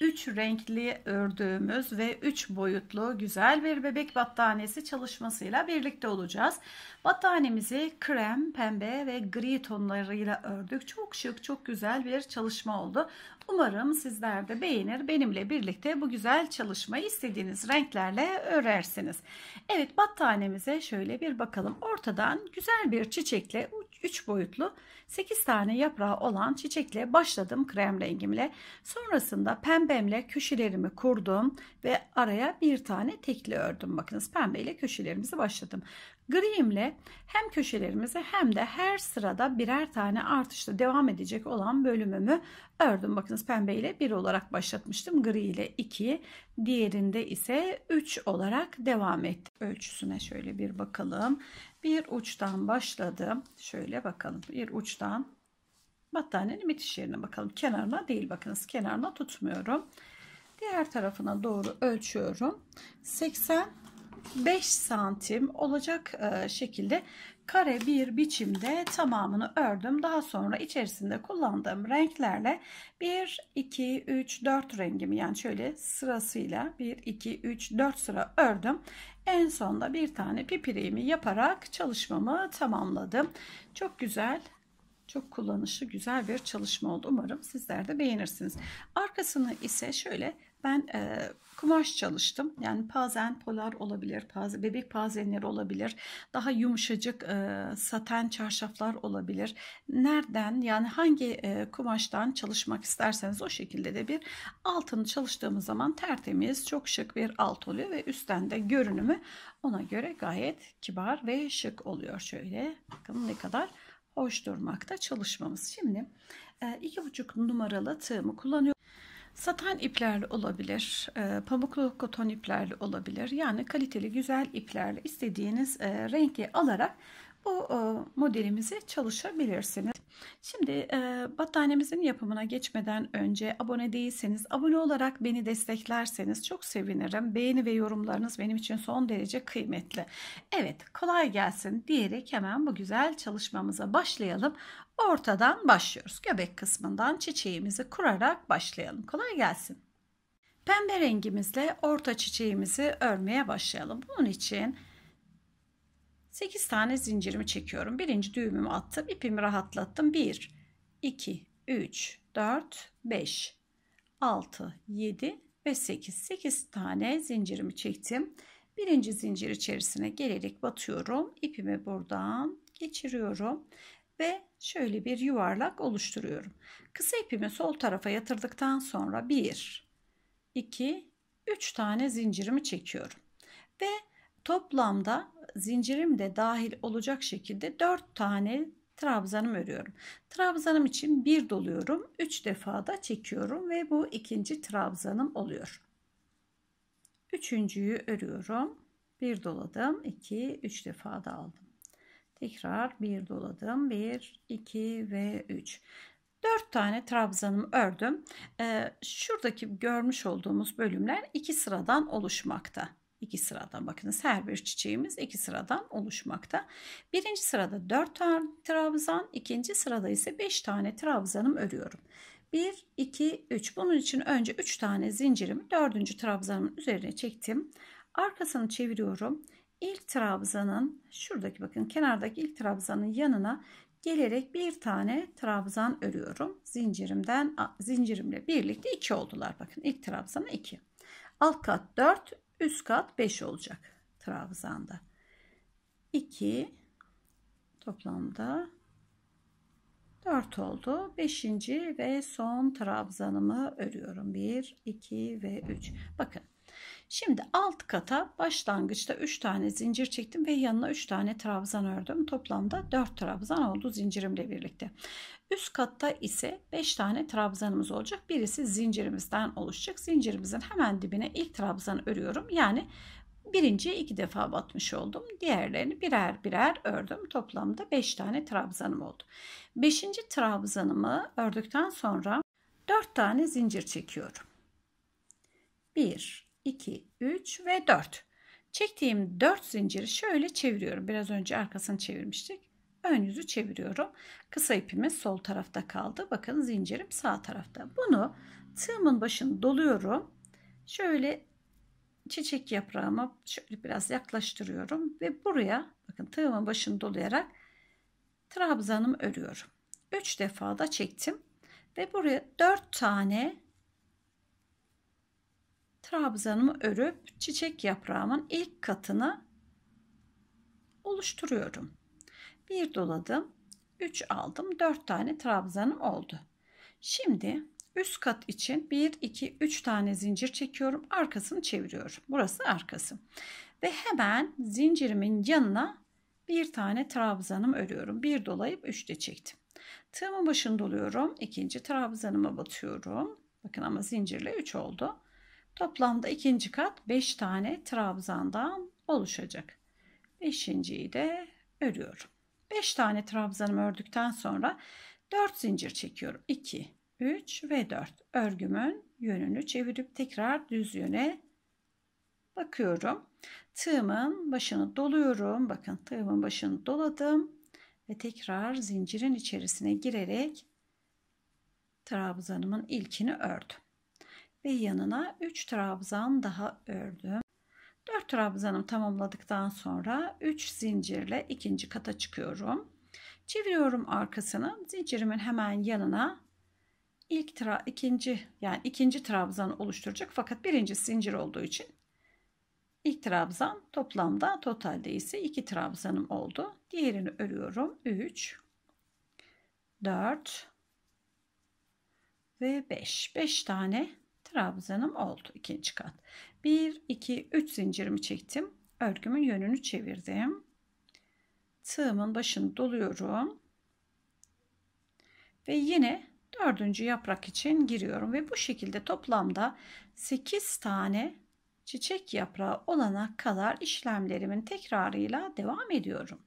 üç renkli ördüğümüz ve üç boyutlu güzel bir bebek battaniyesi çalışmasıyla birlikte olacağız. Battaniyemizi krem, pembe ve gri tonlarıyla ördük. Çok şık, çok güzel bir çalışma oldu. Umarım sizler de beğenir. Benimle birlikte bu güzel çalışmayı istediğiniz renklerle örersiniz. Evet battaniyemize şöyle bir bakalım. Ortadan güzel bir çiçekle 3 boyutlu 8 tane yaprağı olan çiçekle başladım krem rengimle. Sonrasında pembe pembemle köşelerimi kurdum ve araya bir tane tekli ördüm. Bakınız pembe ile köşelerimizi başladım. Griyimle hem köşelerimizi hem de her sırada birer tane artışla devam edecek olan bölümümü ördüm. Bakınız pembe ile 1 olarak başlatmıştım. Gri ile 2, diğerinde ise 3 olarak devam etti. Ölçüsüne şöyle bir bakalım. Bir uçtan başladım. Şöyle bakalım. Bir uçtan Battaniyenin bitiş yerine bakalım. Kenarına değil bakınız. Kenarına tutmuyorum. Diğer tarafına doğru ölçüyorum. 85 santim olacak e, şekilde kare bir biçimde tamamını ördüm. Daha sonra içerisinde kullandığım renklerle 1, 2, 3, 4 rengimi yani şöyle sırasıyla 1, 2, 3, 4 sıra ördüm. En sonda bir tane pipiriğimi yaparak çalışmamı tamamladım. Çok güzel çok kullanışlı güzel bir çalışma oldu. Umarım sizler de beğenirsiniz. Arkasını ise şöyle ben e, kumaş çalıştım. Yani pazen polar olabilir, paze, bebek pazenleri olabilir. Daha yumuşacık e, saten çarşaflar olabilir. Nereden yani hangi e, kumaştan çalışmak isterseniz o şekilde de bir altını çalıştığımız zaman tertemiz, çok şık bir alt oluyor ve üstten de görünümü ona göre gayet kibar ve şık oluyor. Şöyle bakın ne kadar hoş durmakta çalışmamız. Şimdi e, iki buçuk numaralı tığımı kullanıyorum. Satan iplerle olabilir, e, pamuklu koton iplerle olabilir. Yani kaliteli güzel iplerle istediğiniz e, rengi alarak bu modelimizi çalışabilirsiniz. Şimdi e, battaniyemizin yapımına geçmeden önce abone değilseniz, abone olarak beni desteklerseniz çok sevinirim. Beğeni ve yorumlarınız benim için son derece kıymetli. Evet, kolay gelsin diyerek hemen bu güzel çalışmamıza başlayalım. Ortadan başlıyoruz. Göbek kısmından çiçeğimizi kurarak başlayalım. Kolay gelsin. Pembe rengimizle orta çiçeğimizi örmeye başlayalım. Bunun için 8 tane zincirimi çekiyorum. Birinci düğümümü attım. ipimi rahatlattım. 1, 2, 3, 4, 5, 6, 7 ve 8. 8 tane zincirimi çektim. Birinci zincir içerisine gelerek batıyorum. İpimi buradan geçiriyorum ve şöyle bir yuvarlak oluşturuyorum. Kısa ipimi sol tarafa yatırdıktan sonra 1, 2, 3 tane zincirimi çekiyorum. Ve Toplamda zincirim de dahil olacak şekilde 4 tane trabzanım örüyorum. Trabzanım için bir doluyorum. 3 defa da çekiyorum ve bu ikinci trabzanım oluyor. Üçüncüyü örüyorum. Bir doladım. 2 3 defa da aldım. Tekrar bir doladım. 1 2 ve 3. 4 tane trabzanımı ördüm. Ee, şuradaki görmüş olduğumuz bölümler iki sıradan oluşmakta iki sıradan bakınız her bir çiçeğimiz iki sıradan oluşmakta. Birinci sırada dört tane trabzan, ikinci sırada ise beş tane trabzanım örüyorum. 1, 2, 3. Bunun için önce 3 tane zincirimi 4. trabzanın üzerine çektim. Arkasını çeviriyorum. İlk trabzanın şuradaki bakın kenardaki ilk trabzanın yanına gelerek bir tane trabzan örüyorum. Zincirimden zincirimle birlikte 2 oldular. Bakın ilk trabzana 2. Alt kat 4, Üst kat 5 olacak trabzanda. 2 toplamda 4 oldu. 5. ve son trabzanımı örüyorum. 1, 2 ve 3. Bakın Şimdi alt kata başlangıçta 3 tane zincir çektim ve yanına 3 tane trabzan ördüm. Toplamda 4 trabzan oldu zincirimle birlikte. Üst katta ise 5 tane trabzanımız olacak. Birisi zincirimizden oluşacak. Zincirimizin hemen dibine ilk trabzan örüyorum. Yani birinciye iki defa batmış oldum. Diğerlerini birer birer ördüm. Toplamda 5 tane trabzanım oldu. 5. trabzanımı ördükten sonra 4 tane zincir çekiyorum. 1 2, 3 ve 4. Çektiğim 4 zinciri şöyle çeviriyorum. Biraz önce arkasını çevirmiştik. Ön yüzü çeviriyorum. Kısa ipimiz sol tarafta kaldı. Bakın zincirim sağ tarafta. Bunu tığımın başını doluyorum. Şöyle çiçek yaprağıma şöyle biraz yaklaştırıyorum ve buraya bakın tığımın başını dolayarak trabzanımı örüyorum. 3 defa da çektim ve buraya 4 tane trabzanımı örüp çiçek yaprağımın ilk katını oluşturuyorum. Bir doladım, 3 aldım, 4 tane trabzanım oldu. Şimdi üst kat için 1 2 3 tane zincir çekiyorum, arkasını çeviriyorum. Burası arkası. Ve hemen zincirimin yanına bir tane trabzanımı örüyorum. Bir dolayıp 3 de çektim. Tığımın başını doluyorum. ikinci trabzanımı batıyorum. Bakın ama zincirle 3 oldu. Toplamda ikinci kat 5 tane trabzandan oluşacak. Beşinciyi de örüyorum. 5 tane trabzanımı ördükten sonra 4 zincir çekiyorum. 2, 3 ve 4. Örgümün yönünü çevirip tekrar düz yöne bakıyorum. Tığımın başını doluyorum. Bakın tığımın başını doladım ve tekrar zincirin içerisine girerek trabzanımın ilkini ördüm ve yanına 3 trabzan daha ördüm. 4 trabzanım tamamladıktan sonra 3 zincirle ikinci kata çıkıyorum. Çeviriyorum arkasını. Zincirimin hemen yanına ilk tra ikinci yani ikinci trabzan oluşturacak fakat birinci zincir olduğu için ilk trabzan toplamda totalde ise iki trabzanım oldu. Diğerini örüyorum. 3 4 ve 5. 5 tane trabzanım oldu. ikinci kat. 1, 2, 3 zincirimi çektim. Örgümün yönünü çevirdim. Tığımın başını doluyorum. Ve yine dördüncü yaprak için giriyorum. Ve bu şekilde toplamda 8 tane çiçek yaprağı olana kadar işlemlerimin tekrarıyla devam ediyorum.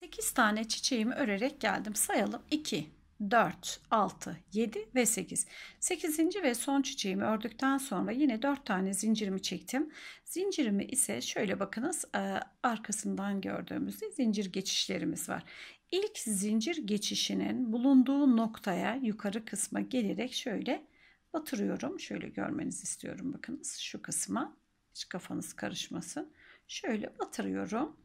8 tane çiçeğimi örerek geldim. Sayalım 2, 4, 6, 7 ve 8. 8. ve son çiçeğimi ördükten sonra yine 4 tane zincirimi çektim. Zincirimi ise şöyle bakınız e, arkasından gördüğümüzde zincir geçişlerimiz var. İlk zincir geçişinin bulunduğu noktaya yukarı kısma gelerek şöyle batırıyorum. Şöyle görmenizi istiyorum bakınız şu kısma. Hiç kafanız karışmasın. Şöyle batırıyorum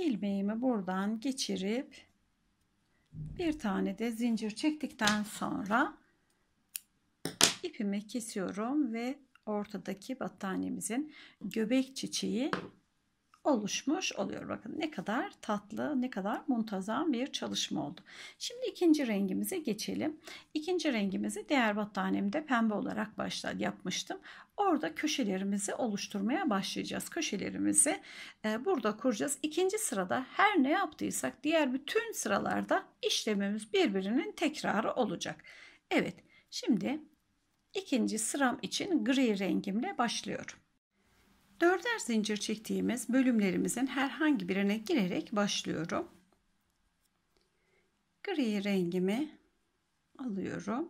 ilmeğimi buradan geçirip bir tane de zincir çektikten sonra ipimi kesiyorum ve ortadaki battaniyemizin göbek çiçeği oluşmuş oluyor. Bakın ne kadar tatlı, ne kadar muntazam bir çalışma oldu. Şimdi ikinci rengimize geçelim. İkinci rengimizi diğer battanemde pembe olarak başla yapmıştım. Orada köşelerimizi oluşturmaya başlayacağız. Köşelerimizi e, burada kuracağız. İkinci sırada her ne yaptıysak diğer bütün sıralarda işlemimiz birbirinin tekrarı olacak. Evet, şimdi ikinci sıram için gri rengimle başlıyorum. Dörder zincir çektiğimiz bölümlerimizin herhangi birine girerek başlıyorum. Gri rengimi alıyorum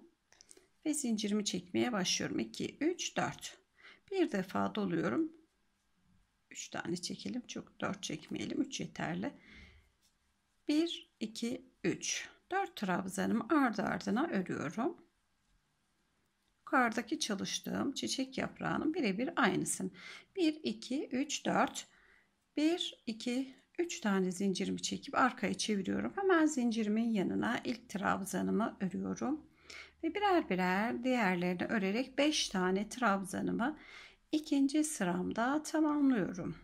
ve zincirimi çekmeye başlıyorum. 2 3 4. Bir defa doluyorum. 3 tane çekelim. Çok 4 çekmeyelim. 3 yeterli. 1 2 3. 4 trabzanımı ardı ardına örüyorum yukarıdaki çalıştığım çiçek yaprağının birebir aynısın. 1, 2, 3, 4, 1, 2, 3 tane zincirimi çekip arkaya çeviriyorum. Hemen zincirimin yanına ilk trabzanımı örüyorum. Ve birer birer diğerlerini örerek 5 tane trabzanımı ikinci sıramda tamamlıyorum.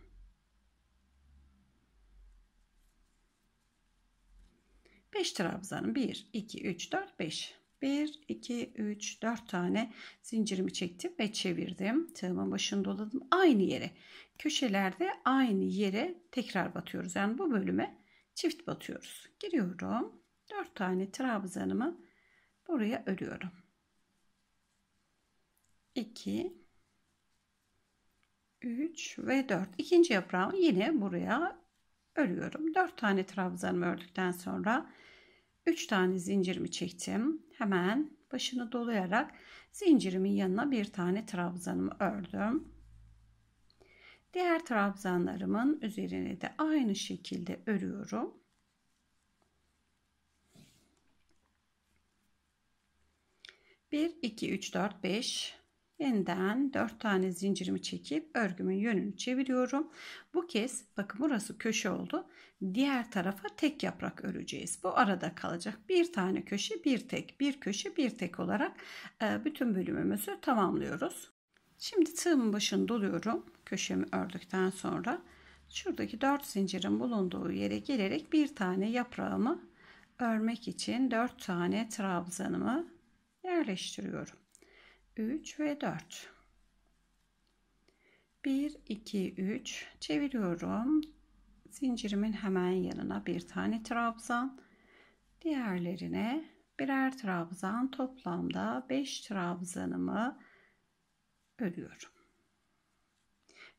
Beş trabzanım. Bir, iki, üç, dört, beş. 1, 2, 3, 4 tane zincirimi çektim ve çevirdim. Tığımın başını doladım. Aynı yere köşelerde aynı yere tekrar batıyoruz. Yani bu bölüme çift batıyoruz. Giriyorum. 4 tane trabzanımı buraya örüyorum. 2, 3 ve 4. İkinci yaprağı yine buraya örüyorum. 4 tane trabzanımı ördükten sonra 3 tane zincirimi çektim. Hemen başını dolayarak zincirimin yanına bir tane trabzanımı ördüm. Diğer trabzanlarımın üzerine de aynı şekilde örüyorum. Bir, iki, üç, dört, beş, yeniden 4 tane zincirimi çekip örgümün yönünü çeviriyorum. Bu kez bakın burası köşe oldu. Diğer tarafa tek yaprak öreceğiz. Bu arada kalacak. Bir tane köşe, bir tek, bir köşe, bir tek olarak e, bütün bölümümüzü tamamlıyoruz. Şimdi tığımın başını doluyorum. Köşemi ördükten sonra şuradaki 4 zincirin bulunduğu yere gelerek bir tane yaprağımı örmek için 4 tane trabzanımı yerleştiriyorum. 3 ve 4. 1, 2, 3 çeviriyorum. Zincirimin hemen yanına bir tane trabzan. Diğerlerine birer trabzan toplamda 5 trabzanımı örüyorum.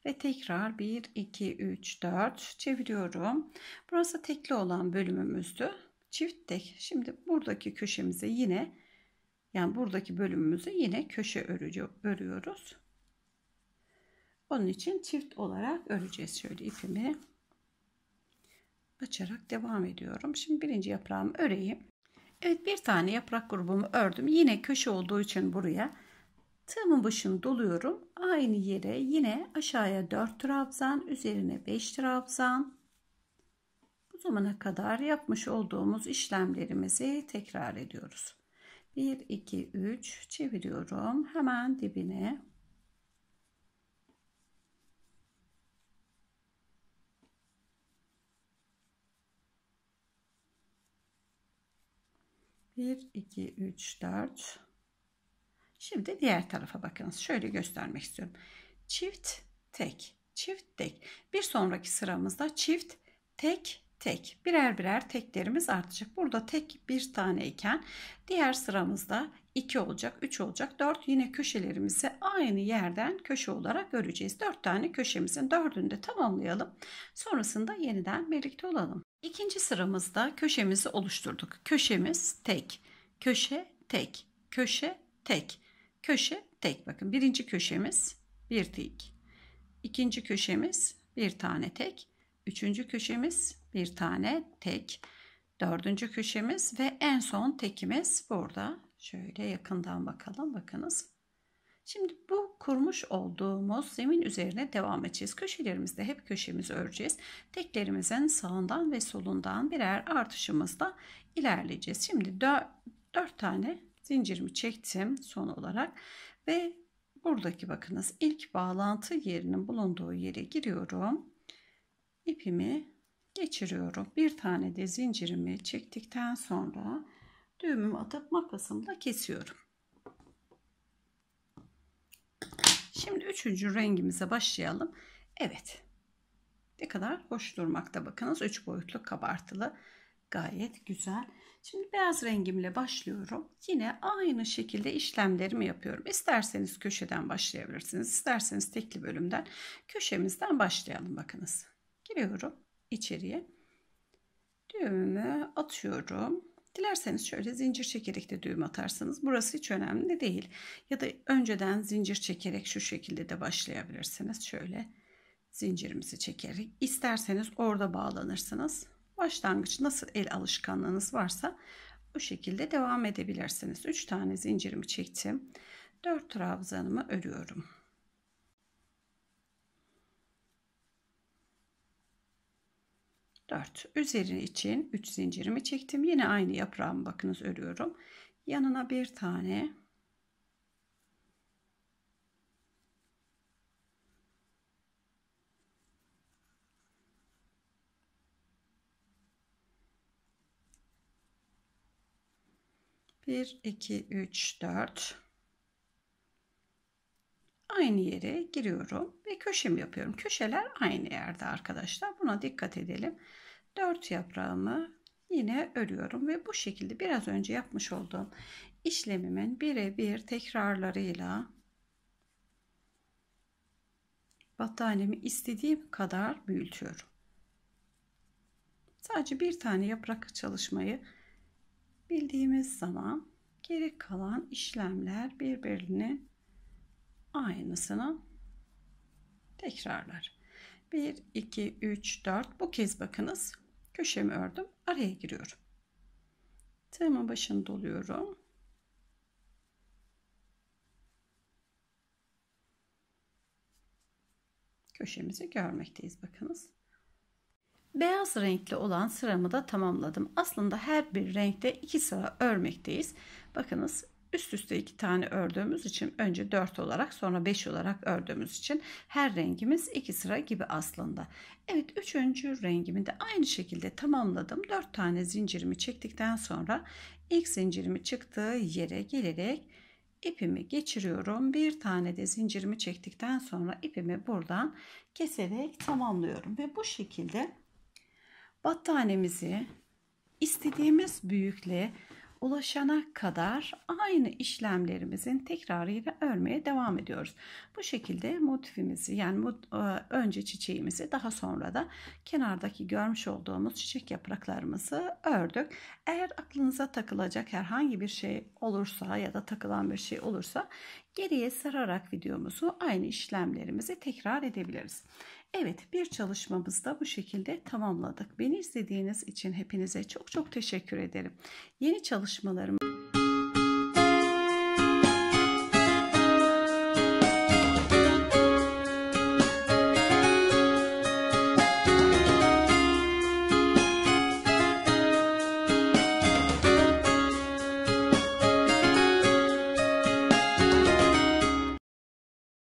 Ve tekrar 1, 2, 3, 4 çeviriyorum. Burası tekli olan bölümümüzdü. Çift tek. Şimdi buradaki köşemize yine yani buradaki bölümümüzü yine köşe örücü, örüyoruz. Onun için çift olarak öreceğiz. Şöyle ipimi açarak devam ediyorum. Şimdi birinci yaprağımı öreyim. Evet bir tane yaprak grubumu ördüm. Yine köşe olduğu için buraya tığımın başını doluyorum. Aynı yere yine aşağıya 4 trabzan, üzerine 5 trabzan. Bu zamana kadar yapmış olduğumuz işlemlerimizi tekrar ediyoruz. 1 2 3 çeviriyorum hemen dibine Bir, iki, üç, dört. Şimdi diğer tarafa bakınız. Şöyle göstermek istiyorum. Çift, tek, çift, tek. Bir sonraki sıramızda çift, tek, tek. Birer birer teklerimiz artacak. Burada tek bir tane iken diğer sıramızda 2 olacak, 3 olacak, 4. Yine köşelerimizi aynı yerden köşe olarak göreceğiz. 4 tane köşemizin 4'ünü de tamamlayalım. Sonrasında yeniden birlikte olalım. İkinci sıramızda köşemizi oluşturduk. Köşemiz tek, köşe tek, köşe tek, köşe tek. Bakın birinci köşemiz bir tek. ikinci köşemiz bir tane tek. Üçüncü köşemiz bir tane tek. Dördüncü köşemiz ve en son tekimiz burada. Şöyle yakından bakalım. Bakınız. Şimdi bu kurmuş olduğumuz zemin üzerine devam edeceğiz. Köşelerimizde hep köşemizi öreceğiz. Teklerimizin sağından ve solundan birer artışımızla ilerleyeceğiz. Şimdi 4, tane zincirimi çektim son olarak ve buradaki bakınız ilk bağlantı yerinin bulunduğu yere giriyorum ipimi geçiriyorum. Bir tane de zincirimi çektikten sonra düğümümü atıp makasımla kesiyorum. Şimdi üçüncü rengimize başlayalım. Evet. Ne kadar hoş durmakta bakınız. Üç boyutlu kabartılı. Gayet güzel. Şimdi beyaz rengimle başlıyorum. Yine aynı şekilde işlemlerimi yapıyorum. İsterseniz köşeden başlayabilirsiniz. İsterseniz tekli bölümden köşemizden başlayalım bakınız. Giriyorum içeriye. düğümü atıyorum. Dilerseniz şöyle zincir çekerek de düğüm atarsınız. Burası hiç önemli değil. Ya da önceden zincir çekerek şu şekilde de başlayabilirsiniz. Şöyle zincirimizi çekerek. isterseniz orada bağlanırsınız. Başlangıç nasıl el alışkanlığınız varsa bu şekilde devam edebilirsiniz. 3 tane zincirimi çektim. 4 trabzanımı örüyorum. 4. Üzeri için 3 zincirimi çektim. Yine aynı yaprağımı bakınız örüyorum. Yanına bir tane Bir, iki, üç, dört aynı yere giriyorum ve köşem yapıyorum. Köşeler aynı yerde arkadaşlar. Buna dikkat edelim. 4 yaprağımı yine örüyorum ve bu şekilde biraz önce yapmış olduğum işlemimin birebir tekrarlarıyla battaniyemi istediğim kadar büyütüyorum. Sadece bir tane yaprak çalışmayı bildiğimiz zaman geri kalan işlemler birbirini aynısını tekrarlar. 1, 2, 3, 4. Bu kez bakınız köşemi ördüm. Araya giriyorum. Tığımın başını doluyorum. Köşemizi görmekteyiz bakınız. Beyaz renkli olan sıramı da tamamladım. Aslında her bir renkte iki sıra örmekteyiz. Bakınız üst üste iki tane ördüğümüz için önce 4 olarak sonra 5 olarak ördüğümüz için her rengimiz iki sıra gibi aslında. Evet üçüncü rengimi de aynı şekilde tamamladım. 4 tane zincirimi çektikten sonra ilk zincirimi çıktığı yere gelerek ipimi geçiriyorum. Bir tane de zincirimi çektikten sonra ipimi buradan keserek tamamlıyorum ve bu şekilde battaniyemizi istediğimiz büyüklüğe ulaşana kadar aynı işlemlerimizin tekrarıyla örmeye devam ediyoruz. Bu şekilde motifimizi yani e, önce çiçeğimizi daha sonra da kenardaki görmüş olduğumuz çiçek yapraklarımızı ördük. Eğer aklınıza takılacak herhangi bir şey olursa ya da takılan bir şey olursa geriye sararak videomuzu aynı işlemlerimizi tekrar edebiliriz. Evet bir çalışmamızda bu şekilde tamamladık. Beni izlediğiniz için hepinize çok çok teşekkür ederim. Yeni çalışmalarım...